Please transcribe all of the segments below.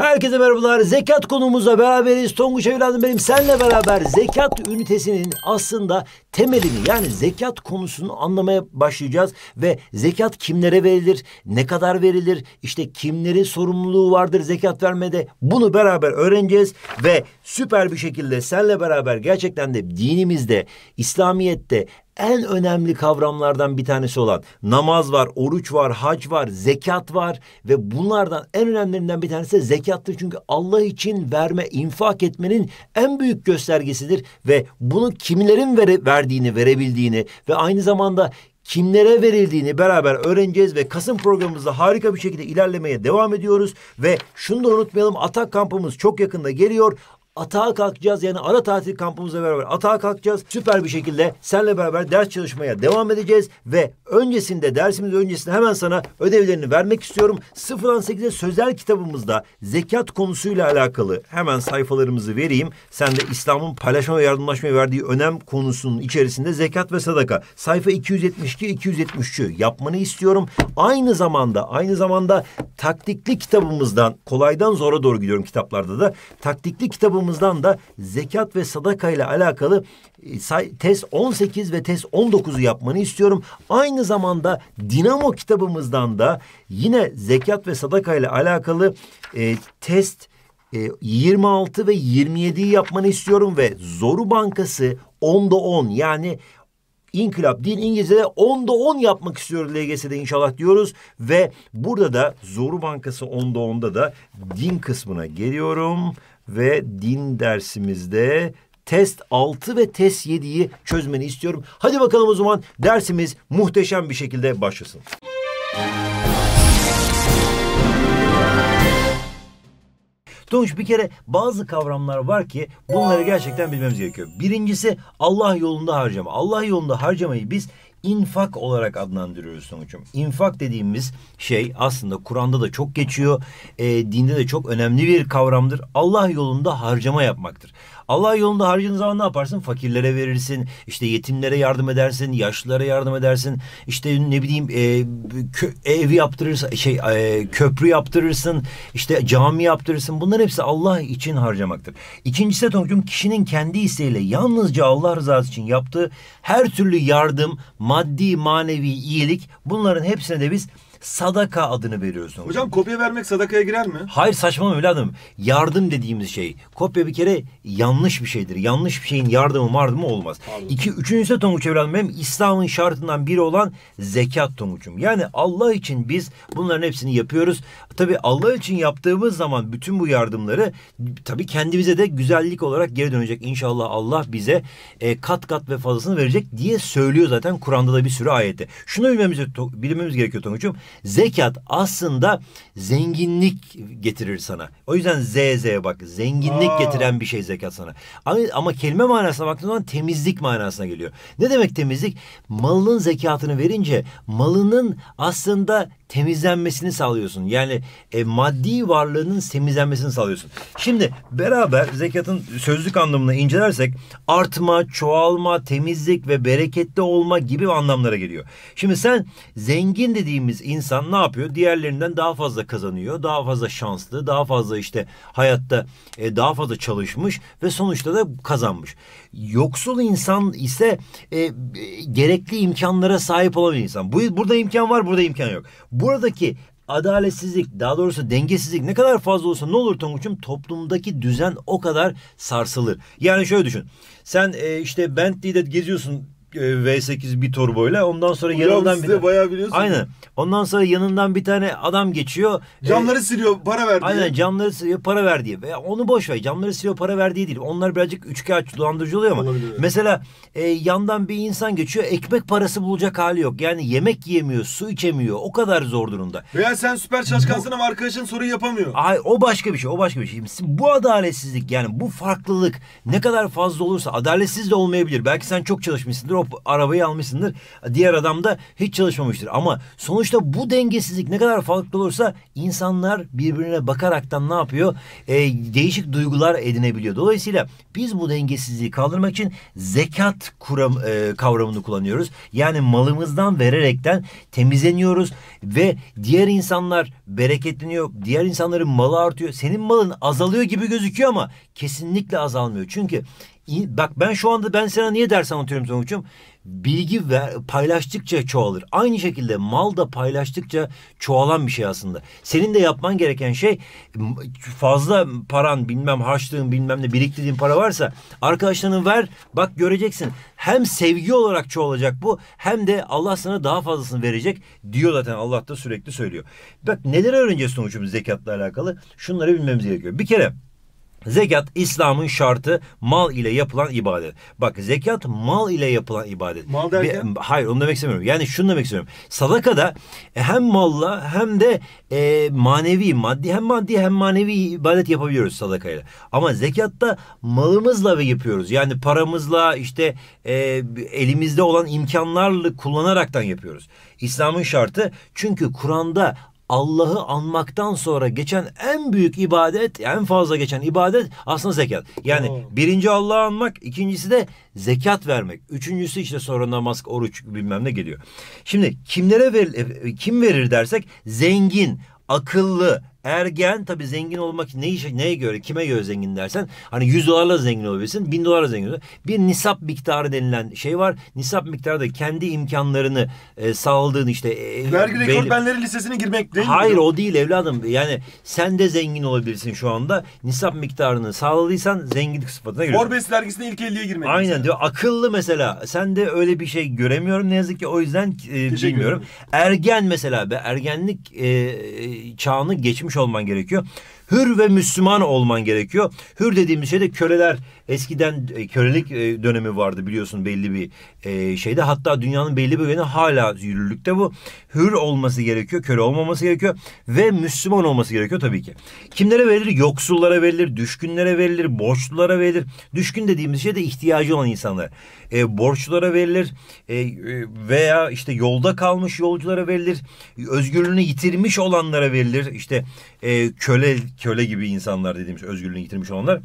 Herkese merhabalar. Zekat konuğumuzla beraberiz. Tonguç evladım benim senle beraber zekat ünitesinin aslında temelini yani zekat konusunu anlamaya başlayacağız ve zekat kimlere verilir, ne kadar verilir, işte kimlerin sorumluluğu vardır zekat vermede bunu beraber öğreneceğiz ve süper bir şekilde senle beraber gerçekten de dinimizde, İslamiyet'te en önemli kavramlardan bir tanesi olan namaz var, oruç var, hac var, zekat var ve bunlardan en önemlilerinden bir tanesi zekattır. Çünkü Allah için verme, infak etmenin en büyük göstergesidir ve bunu kimlerin vere, verdiğini, verebildiğini ve aynı zamanda kimlere verildiğini beraber öğreneceğiz ve Kasım programımızda harika bir şekilde ilerlemeye devam ediyoruz ve şunu da unutmayalım atak kampımız çok yakında geliyor atağa kalkacağız. Yani ara tatil kampımızla beraber atağa kalkacağız. Süper bir şekilde senle beraber ders çalışmaya devam edeceğiz. Ve öncesinde dersimiz öncesinde hemen sana ödevlerini vermek istiyorum. 0'dan 8'e sözel kitabımızda zekat konusuyla alakalı hemen sayfalarımızı vereyim. Sen de İslam'ın paylaşma ve yardımlaşmaya verdiği önem konusunun içerisinde zekat ve sadaka. Sayfa 272-273'ü yapmanı istiyorum. Aynı zamanda aynı zamanda taktikli kitabımızdan kolaydan zora doğru gidiyorum kitaplarda da. Taktikli kitabımız kitabımızdan da zekat ve sadaka ile alakalı e, test 18 ve test 19'u yapmanı istiyorum. Aynı zamanda Dinamo kitabımızdan da yine zekat ve sadaka ile alakalı e, test e, 26 ve 27'yi yapmanı istiyorum ve Zoru Bankası 10'da 10 yani İnkılap Din İngilizce'de 10'da 10 yapmak istiyoruz LGS'de inşallah diyoruz. Ve burada da Zoru Bankası 10'da 10'da da din kısmına geliyorum ve din dersimizde test 6 ve test 7'yi çözmeni istiyorum. Hadi bakalım o zaman dersimiz muhteşem bir şekilde başlasın. Sonuç bir kere bazı kavramlar var ki bunları gerçekten bilmemiz gerekiyor. Birincisi Allah yolunda harcama. Allah yolunda harcamayı biz infak olarak adlandırıyoruz sonuçum. İnfak dediğimiz şey aslında Kur'an'da da çok geçiyor. E, dinde de çok önemli bir kavramdır. Allah yolunda harcama yapmaktır. Allah yolunda harcadığın zaman ne yaparsın? Fakirlere verirsin, işte yetimlere yardım edersin, yaşlılara yardım edersin. işte ne bileyim e, kö, ev yaptırırsın, şey e, köprü yaptırırsın, işte cami yaptırırsın. Bunlar hepsi Allah için harcamaktır. İkincisi de Tonguç'um kişinin kendi isteğiyle yalnızca Allah rızası için yaptığı her türlü yardım, maddi, manevi iyilik bunların hepsine de biz sadaka adını veriyorsun. Hocam, kopya vermek sadakaya girer mi? Hayır saçmalama evladım. Yardım dediğimiz şey. Kopya bir kere yanlış bir şeydir. Yanlış bir şeyin yardımı mardımı olmaz. Pardon. İki, üçüncüsü Tonguç evladım benim İslam'ın şartından biri olan zekat Tonguç'um. Yani Allah için biz bunların hepsini yapıyoruz. Tabi Allah için yaptığımız zaman bütün bu yardımları tabi kendimize de güzellik olarak geri dönecek. İnşallah Allah bize e, kat kat ve fazlasını verecek diye söylüyor zaten Kur'an'da da bir sürü ayette. Şunu bilmemiz, bilmemiz gerekiyor Tonguç'um. Zekat aslında zenginlik getirir sana. O yüzden ZZ bak zenginlik Aa. getiren bir şey zekat sana. Ama, ama kelime manasına baktığın zaman temizlik manasına geliyor. Ne demek temizlik? Malının zekatını verince malının aslında temizlenmesini sağlıyorsun. Yani e, maddi varlığının temizlenmesini sağlıyorsun. Şimdi beraber zekatın sözlük anlamını incelersek artma, çoğalma, temizlik ve bereketli olma gibi anlamlara geliyor. Şimdi sen zengin dediğimiz insan ne yapıyor? Diğerlerinden daha fazla kazanıyor, daha fazla şanslı, daha fazla işte hayatta e, daha fazla çalışmış ve sonuçta da kazanmış. Yoksul insan ise e, gerekli imkanlara sahip olan insan. Bu, burada imkan var, burada imkan yok buradaki adaletsizlik daha doğrusu dengesizlik ne kadar fazla olsa ne olur Tonguç'um toplumdaki düzen o kadar sarsılır. Yani şöyle düşün. Sen e, işte Bentley'de geziyorsun e, V8 bir turbo ile, Ondan sonra Hocam yanından bir tane... bayağı biliyorsun. Aynen. Ondan sonra yanından bir tane adam geçiyor. Camları ee, siliyor, para ver diye. Aynen camları siliyor, para verdi. diye. Ya onu boş ver. Camları siliyor, para ver değil. Onlar birazcık üçkağıtçı, dolandırıcı oluyor ama. Olabilir. Mesela e, yandan bir insan geçiyor. Ekmek parası bulacak hali yok. Yani yemek yiyemiyor, su içemiyor. O kadar zor durumda. Veya sen süper çalışkansın ama arkadaşın soru yapamıyor. Ay o başka bir şey. O başka bir şey. Bu adaletsizlik yani bu farklılık ne kadar fazla olursa adaletsiz de olmayabilir. Belki sen çok çalışmışsındır Avrupa arabayı almışsındır. Diğer adam da hiç çalışmamıştır. Ama sonuçta bu dengesizlik ne kadar farklı olursa insanlar birbirine bakaraktan ne yapıyor? E, değişik duygular edinebiliyor. Dolayısıyla biz bu dengesizliği kaldırmak için zekat kuram, e, kavramını kullanıyoruz. Yani malımızdan vererekten temizleniyoruz ve diğer insanlar bereketleniyor. Diğer insanların malı artıyor. Senin malın azalıyor gibi gözüküyor ama kesinlikle azalmıyor. Çünkü bak ben şu anda ben sana niye ders anlatıyorum Sonuç'um? Bilgi ver, paylaştıkça çoğalır. Aynı şekilde mal da paylaştıkça çoğalan bir şey aslında. Senin de yapman gereken şey fazla paran bilmem harçlığın bilmem ne biriktirdiğin para varsa arkadaşlarını ver bak göreceksin. Hem sevgi olarak çoğalacak bu hem de Allah sana daha fazlasını verecek diyor zaten Allah da sürekli söylüyor. Bak neler öğreneceğiz sonuçumuz zekatla alakalı şunları bilmemiz gerekiyor. Bir kere Zekat İslam'ın şartı mal ile yapılan ibadet. Bak zekat mal ile yapılan ibadet. Mal derken? Bir, hayır onu demek istemiyorum. Yani şunu demek istiyorum. da e, hem malla hem de e, manevi maddi hem maddi hem manevi ibadet yapabiliyoruz sadakayla. Ama zekatta malımızla ve yapıyoruz. Yani paramızla işte e, elimizde olan imkanlarla kullanaraktan yapıyoruz. İslam'ın şartı çünkü Kur'an'da Allah'ı anmaktan sonra geçen en büyük ibadet, en fazla geçen ibadet aslında zekat. Yani Oo. birinci Allah'ı anmak, ikincisi de zekat vermek. Üçüncüsü işte sonra namaz, oruç bilmem ne geliyor. Şimdi kimlere ver, e, kim verir dersek zengin, akıllı, Ergen tabi zengin olmak ne işe, neye göre kime göre zengin dersen hani 100 dolarla zengin olabilirsin 1000 dolarla zengin olabilirsin. Bir nisap miktarı denilen şey var. Nisap miktarı da kendi imkanlarını e, sağladığın işte. E, Vergi rekortmenleri lisesine girmek değil Hayır mi? o değil evladım yani sen de zengin olabilirsin şu anda. Nisap miktarını sağladıysan zenginlik sıfatına giriyorsun. Forbes dergisine ilk 50'ye girmek. Aynen mesela. diyor akıllı mesela sen de öyle bir şey göremiyorum ne yazık ki o yüzden e, bilmiyorum. Ergen mesela be ergenlik e, e çağını geçmiş etmiş olman gerekiyor hür ve Müslüman olman gerekiyor. Hür dediğimiz şey de köleler eskiden e, kölelik e, dönemi vardı biliyorsun belli bir e, şeyde. Hatta dünyanın belli bir bölümünde hala yürürlükte bu. Hür olması gerekiyor, köle olmaması gerekiyor ve Müslüman olması gerekiyor tabii ki. Kimlere verilir? Yoksullara verilir, düşkünlere verilir, borçlulara verilir. Düşkün dediğimiz şey de ihtiyacı olan insanlar. E, borçlulara verilir e, veya işte yolda kalmış yolculara verilir. Özgürlüğünü yitirmiş olanlara verilir. İşte e, köle köle gibi insanlar dediğimiz özgürlüğünü yitirmiş olanlar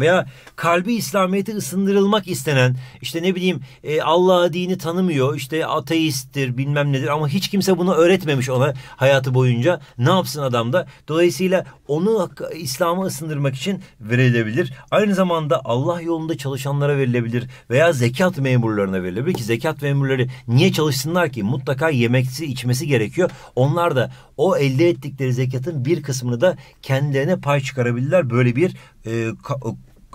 veya kalbi İslamiyet'e ısındırılmak istenen işte ne bileyim e, Allah'a dini tanımıyor işte ateisttir bilmem nedir ama hiç kimse bunu öğretmemiş ona hayatı boyunca ne yapsın adam da dolayısıyla onu İslam'a ısındırmak için verilebilir. Aynı zamanda Allah yolunda çalışanlara verilebilir veya zekat memurlarına verilebilir ki zekat memurları niye çalışsınlar ki mutlaka yemeksi içmesi gerekiyor. Onlar da o elde ettikleri zekatın bir kısmını da kendilerine pay çıkarabilirler böyle bir e,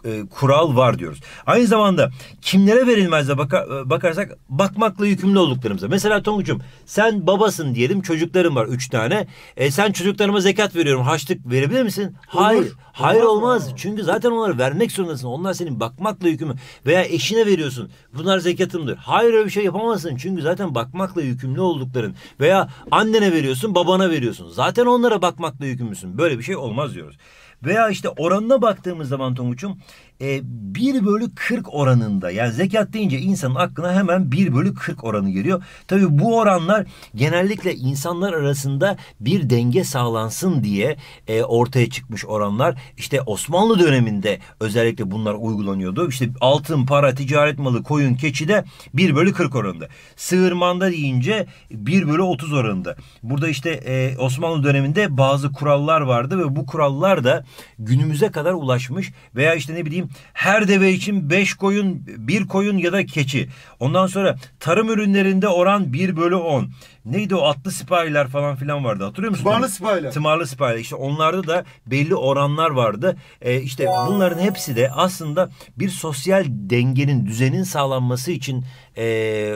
e, kural var diyoruz. Aynı zamanda kimlere verilmezle baka, e, bakarsak bakmakla yükümlü olduklarımıza. Mesela Tonguç'um sen babasın diyelim çocuklarım var üç tane. E, sen çocuklarıma zekat veriyorum haçlık verebilir misin? Hayır. Olur. Hayır Olur. olmaz. Çünkü zaten onları vermek zorundasın. Onlar senin bakmakla yükümlü. Veya eşine veriyorsun. Bunlar zekatımdır. Hayır öyle bir şey yapamazsın. Çünkü zaten bakmakla yükümlü oldukların. Veya annene veriyorsun babana veriyorsun. Zaten onlara bakmakla yükümlüsün. Böyle bir şey olmaz diyoruz. Veya işte oranına baktığımız zaman Tomuçum e, 1 bölü 40 oranında yani zekat deyince insanın aklına hemen 1 bölü 40 oranı geliyor. Tabi bu oranlar genellikle insanlar arasında bir denge sağlansın diye e, ortaya çıkmış oranlar. İşte Osmanlı döneminde özellikle bunlar uygulanıyordu. İşte altın, para, ticaret malı, koyun, keçi de 1 bölü 40 oranında. Sığırmanda deyince 1 bölü 30 oranında. Burada işte e, Osmanlı döneminde bazı kurallar vardı ve bu kurallar da günümüze kadar ulaşmış veya işte ne bileyim her deve için 5 koyun, 1 koyun ya da keçi. Ondan sonra tarım ürünlerinde oran 1 bölü 10. Neydi o atlı sipahiler falan filan vardı hatırlıyor musun? Tımarlı sipahiler. Tımarlı sipahiler İşte onlarda da belli oranlar vardı. Ee, işte bunların hepsi de aslında bir sosyal dengenin, düzenin sağlanması için ee,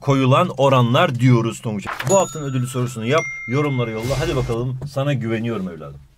koyulan oranlar diyoruz Tonguç. Bu haftanın ödülü sorusunu yap, yorumları yolla. Hadi bakalım sana güveniyorum evladım.